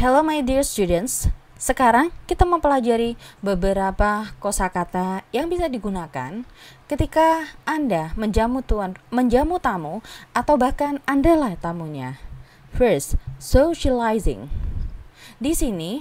Hello my dear students, sekarang kita mempelajari beberapa kosakata yang bisa digunakan ketika Anda menjamu tuan menjamu tamu atau bahkan Anda lah tamunya. First, socializing. Di sini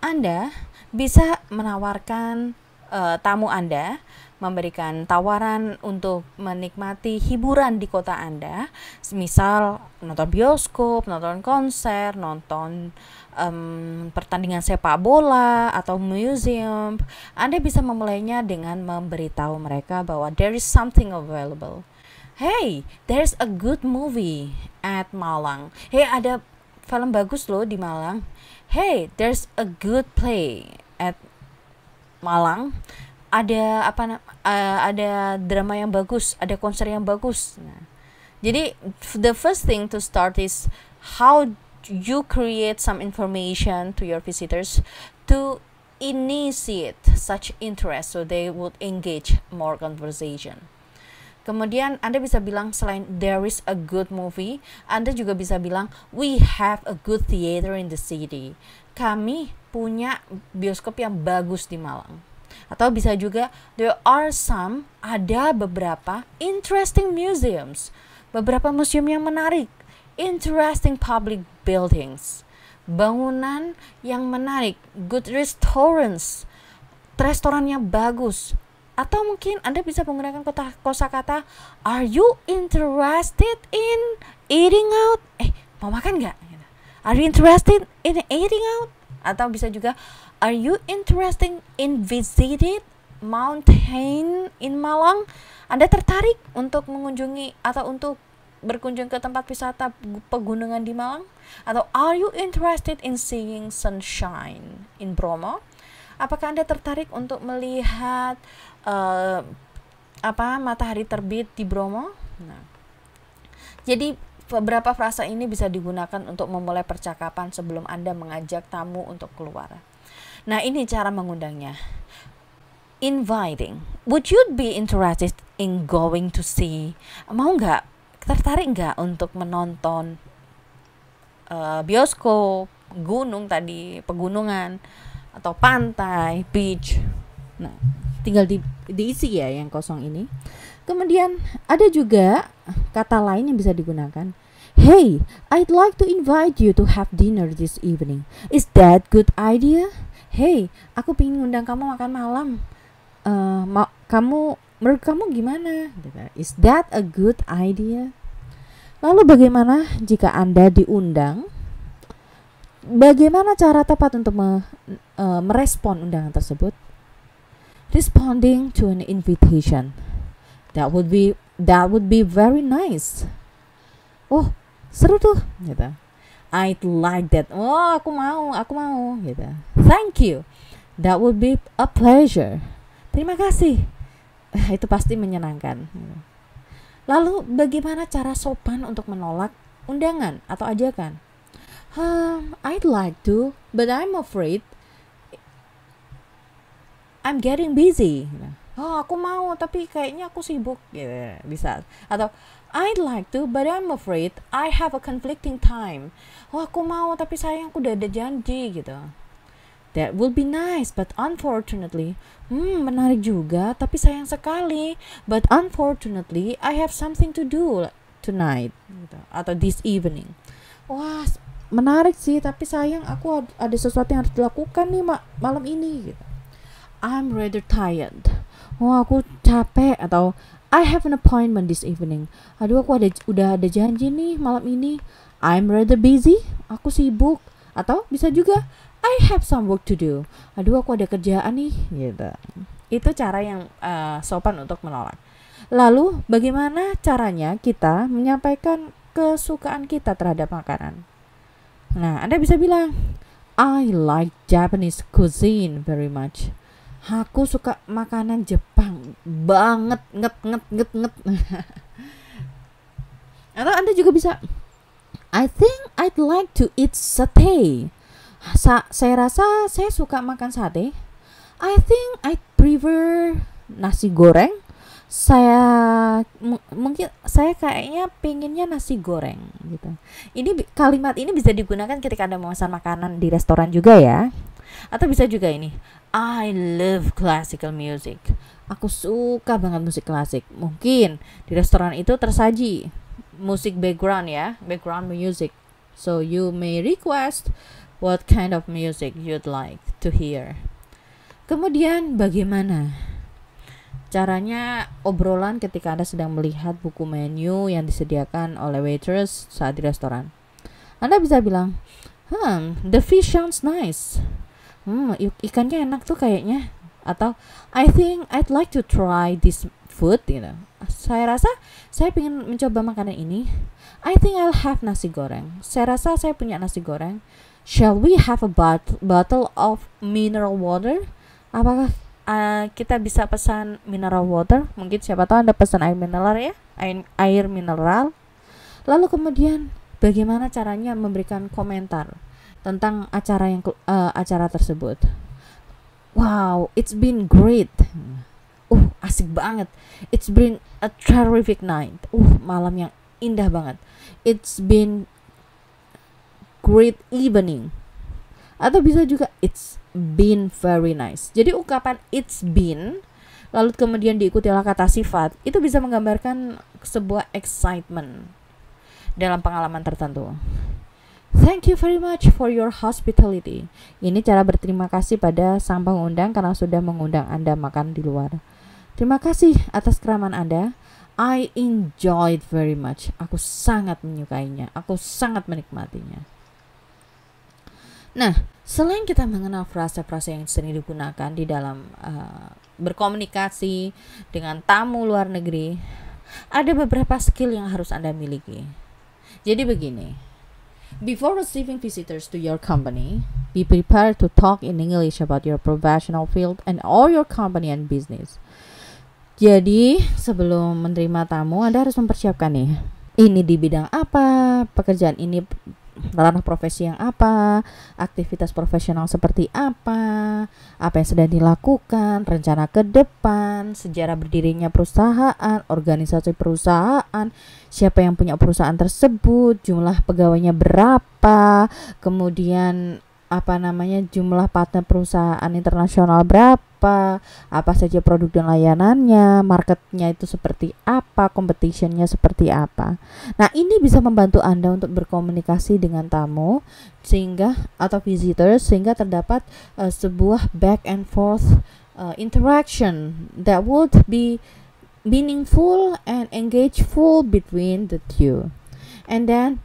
Anda bisa menawarkan uh, tamu Anda memberikan tawaran untuk menikmati hiburan di kota Anda, misal nonton bioskop, nonton konser, nonton um, pertandingan sepak bola atau museum. Anda bisa memulainya dengan memberitahu mereka bahwa there is something available. Hey, there's a good movie at Malang. Hey, ada film bagus loh di Malang. Hey, there's a good play at Malang ada apa uh, ada drama yang bagus, ada konser yang bagus. Nah, jadi the first thing to start is how you create some information to your visitors to initiate such interest so they would engage more conversation. Kemudian Anda bisa bilang selain there is a good movie, Anda juga bisa bilang we have a good theater in the city. Kami punya bioskop yang bagus di Malang. Atau bisa juga there are some ada beberapa interesting museums, beberapa museum yang menarik, interesting public buildings, bangunan yang menarik, good restaurants, restoran yang bagus. Atau mungkin Anda bisa menggunakan kota kata are you interested in eating out? Eh, mau makan nggak? Are you interested in eating out? atau bisa juga are you interested in visited mountain in Malang? Anda tertarik untuk mengunjungi atau untuk berkunjung ke tempat wisata pegunungan di Malang? Atau are you interested in seeing sunshine in Bromo? Apakah Anda tertarik untuk melihat uh, apa matahari terbit di Bromo? Nah. Jadi beberapa frasa ini bisa digunakan untuk memulai percakapan sebelum Anda mengajak tamu untuk keluar. Nah, ini cara mengundangnya. Inviting. Would you be interested in going to see? Mau nggak? Tertarik nggak untuk menonton uh, bioskop, gunung tadi, pegunungan, atau pantai, beach? Nah, tinggal di, diisi ya yang kosong ini. Kemudian ada juga kata lain yang bisa digunakan. Hey, I'd like to invite you to have dinner this evening. Is that good idea? Hey, aku ingin undang kamu makan malam. Uh, ma kamu menurut kamu gimana? Gitu kan. Is that a good idea? Lalu bagaimana jika Anda diundang? Bagaimana cara tepat untuk me uh, merespon undangan tersebut? Responding to an invitation that would be that would be very nice oh seru tuh gitu I'd like that oh aku mau aku mau gitu thank you that would be a pleasure terima kasih itu pasti menyenangkan lalu bagaimana cara sopan untuk menolak undangan atau ajakan um, I'd like to but I'm afraid I'm getting busy oh aku mau tapi kayaknya aku sibuk gitu bisa atau I'd like to but I'm afraid I have a conflicting time oh aku mau tapi sayang aku udah ada janji gitu That will be nice, but unfortunately, hmm, menarik juga, tapi sayang sekali. But unfortunately, I have something to do tonight gitu. atau this evening. Wah, menarik sih, tapi sayang aku ada sesuatu yang harus dilakukan nih mak malam ini. Gitu. I'm rather tired oh aku capek atau I have an appointment this evening. Aduh aku ada udah ada janji nih malam ini. I'm rather busy. Aku sibuk. Atau bisa juga I have some work to do. Aduh aku ada kerjaan nih gitu. Itu cara yang uh, sopan untuk menolak. Lalu bagaimana caranya kita menyampaikan kesukaan kita terhadap makanan? Nah, Anda bisa bilang I like Japanese cuisine very much aku suka makanan Jepang banget nget nget nget nget atau anda juga bisa I think I'd like to eat sate. Sa saya rasa saya suka makan sate I think I prefer nasi goreng saya mungkin saya kayaknya pinginnya nasi goreng gitu ini kalimat ini bisa digunakan ketika anda memesan makanan di restoran juga ya atau bisa juga ini I love classical music. Aku suka banget musik klasik. Mungkin di restoran itu tersaji musik background ya, background music. So you may request what kind of music you'd like to hear. Kemudian bagaimana caranya obrolan ketika Anda sedang melihat buku menu yang disediakan oleh waitress saat di restoran. Anda bisa bilang, "Hmm, the fish sounds nice." hmm ikannya enak tuh kayaknya atau I think I'd like to try this food You gitu. know. Saya rasa saya ingin mencoba makanan ini. I think I'll have nasi goreng. Saya rasa saya punya nasi goreng. Shall we have a bot bottle of mineral water? Apakah uh, kita bisa pesan mineral water? Mungkin siapa tahu Anda pesan air mineral ya, air, air mineral. Lalu kemudian bagaimana caranya memberikan komentar? tentang acara yang uh, acara tersebut. Wow, it's been great. Uh, asik banget. It's been a terrific night. Uh, malam yang indah banget. It's been great evening. Atau bisa juga it's been very nice. Jadi ungkapan it's been lalu kemudian diikuti diikutilah kata sifat itu bisa menggambarkan sebuah excitement dalam pengalaman tertentu. Thank you very much for your hospitality. Ini cara berterima kasih pada sang pengundang karena sudah mengundang Anda makan di luar. Terima kasih atas keramahan Anda. I enjoyed very much. Aku sangat menyukainya. Aku sangat menikmatinya. Nah, selain kita mengenal frasa-frasa yang sering digunakan di dalam uh, berkomunikasi dengan tamu luar negeri, ada beberapa skill yang harus Anda miliki. Jadi begini, Before receiving visitors to your company, be prepared to talk in English about your professional field and all your company and business. Jadi, sebelum menerima tamu, Anda harus mempersiapkan nih. Ini di bidang apa? Pekerjaan ini ranah profesi yang apa, aktivitas profesional seperti apa, apa yang sedang dilakukan, rencana ke depan, sejarah berdirinya perusahaan, organisasi perusahaan, siapa yang punya perusahaan tersebut, jumlah pegawainya berapa, kemudian apa namanya jumlah partner perusahaan internasional berapa, apa saja produk dan layanannya, marketnya itu seperti apa, competitionnya seperti apa. Nah ini bisa membantu Anda untuk berkomunikasi dengan tamu sehingga atau visitor sehingga terdapat uh, sebuah back and forth uh, interaction that would be meaningful and engageful between the two. And then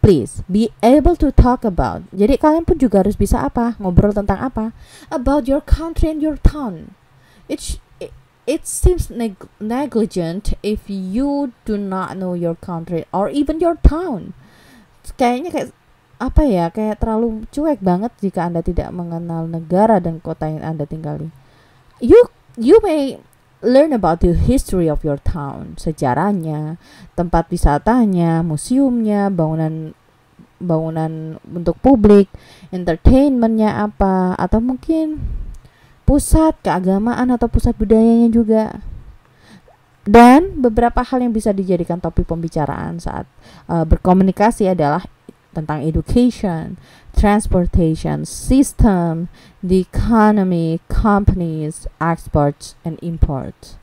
please be able to talk about. Jadi kalian pun juga harus bisa apa? Ngobrol tentang apa? About your country and your town. It's it, it seems neg negligent if you do not know your country or even your town. Kayaknya kayak apa ya? Kayak terlalu cuek banget jika Anda tidak mengenal negara dan kota yang Anda tinggali. You you may learn about the history of your town, sejarahnya, tempat wisatanya, museumnya, bangunan bangunan untuk publik, entertainmentnya apa, atau mungkin pusat keagamaan atau pusat budayanya juga. Dan beberapa hal yang bisa dijadikan topik pembicaraan saat uh, berkomunikasi adalah tentang education, transportation system, the economy, companies, exports and imports.